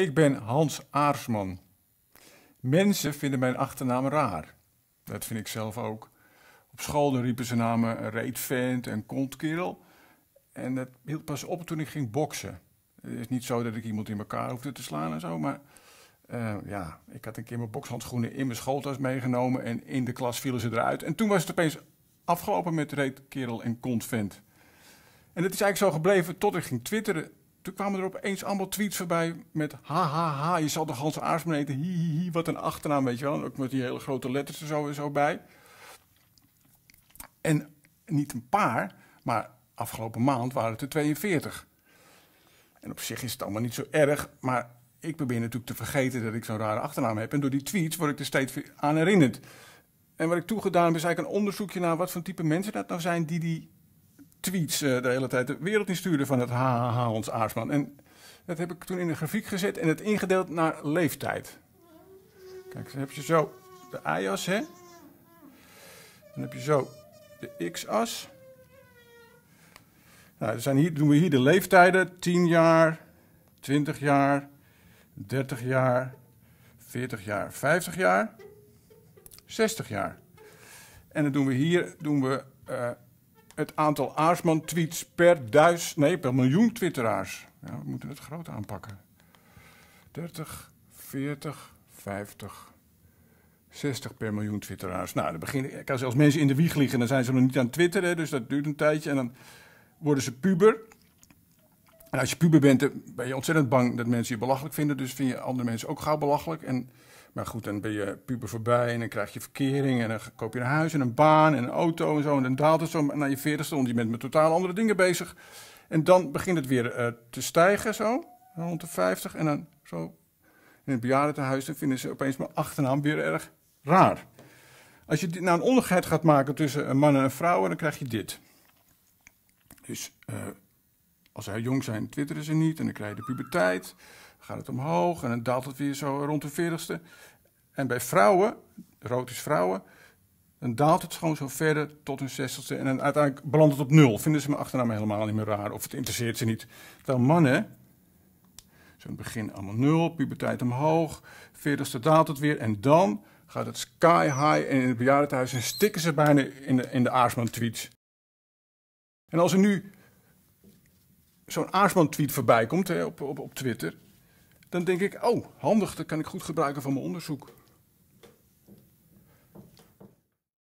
Ik ben Hans Aarsman. Mensen vinden mijn achternaam raar. Dat vind ik zelf ook. Op school riepen ze namen reetvent en kontkerel. En dat hield pas op toen ik ging boksen. Het is niet zo dat ik iemand in elkaar hoefde te slaan en zo, maar eh, ja, ik had een keer mijn bokshandschoenen in mijn schooltas meegenomen en in de klas vielen ze eruit. En toen was het opeens afgelopen met reetkerel en kontvent. En het is eigenlijk zo gebleven tot ik ging twitteren toen kwamen er opeens allemaal tweets voorbij met ha je zal de ganse Aarsman eten, hi, hi, hi, wat een achternaam, weet je wel. ook met die hele grote letters er zo en zo bij. En niet een paar, maar afgelopen maand waren het er 42. En op zich is het allemaal niet zo erg, maar ik probeer natuurlijk te vergeten dat ik zo'n rare achternaam heb. En door die tweets word ik er steeds aan herinnerd. En wat ik toegedaan heb, is eigenlijk een onderzoekje naar wat voor type mensen dat nou zijn die die tweets uh, de hele tijd de wereld instuurde van het hahaha Hans Aarsman. En dat heb ik toen in de grafiek gezet en het ingedeeld naar leeftijd. Kijk, dan heb je zo de y-as, hè. Dan heb je zo de x-as. Nou, er zijn hier, doen we hier de leeftijden. 10 jaar, 20 jaar, 30 jaar, 40 jaar, 50 jaar, 60 jaar. En dan doen we hier doen we, uh, het aantal Aarsman-tweets per duizend, nee, per miljoen twitteraars. Ja, we moeten het groot aanpakken. 30, 40, 50, 60 per miljoen twitteraars. Nou, dan ik kan zelfs mensen in de wieg liggen, dan zijn ze nog niet aan twitteren, dus dat duurt een tijdje. En dan worden ze puber en als je puber bent, eh, ben je ontzettend bang dat mensen je belachelijk vinden. Dus vind je andere mensen ook gauw belachelijk. En, maar goed, dan ben je puber voorbij en dan krijg je verkering. En dan koop je een huis en een baan en een auto en zo. En dan daalt het zo naar je veertigste, want je bent met totaal andere dingen bezig. En dan begint het weer eh, te stijgen zo, rond de 50. En dan zo in het bejaardentehuis, dan vinden ze opeens mijn achternaam weer erg raar. Als je nou een onderscheid gaat maken tussen mannen en vrouwen, dan krijg je dit. Dus... Eh, als zij jong zijn, twitteren ze niet en dan krijg je de puberteit. gaat het omhoog en dan daalt het weer zo rond de veertigste. En bij vrouwen, is vrouwen, dan daalt het gewoon zo verder tot hun 60ste. En dan uiteindelijk belandt het op nul. Vinden ze mijn achternaam helemaal niet meer raar of het interesseert ze niet. Terwijl mannen, zo'n begin allemaal nul, puberteit omhoog, 40ste daalt het weer. En dan gaat het sky high en in het bejaardentehuis en stikken ze bijna in de, in de aarsman tweets. En als er nu zo'n Aarsman-tweet voorbij komt hè, op, op, op Twitter, dan denk ik, oh, handig, dat kan ik goed gebruiken van mijn onderzoek.